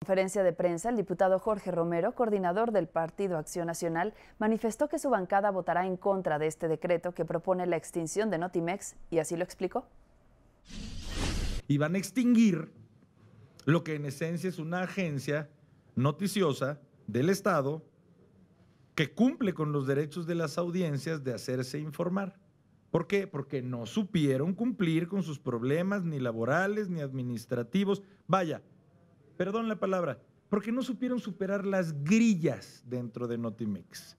conferencia de prensa, el diputado Jorge Romero, coordinador del Partido Acción Nacional, manifestó que su bancada votará en contra de este decreto que propone la extinción de Notimex y así lo explicó. Y van a extinguir lo que en esencia es una agencia noticiosa del Estado que cumple con los derechos de las audiencias de hacerse informar. ¿Por qué? Porque no supieron cumplir con sus problemas ni laborales ni administrativos. Vaya, perdón la palabra, porque no supieron superar las grillas dentro de Notimex.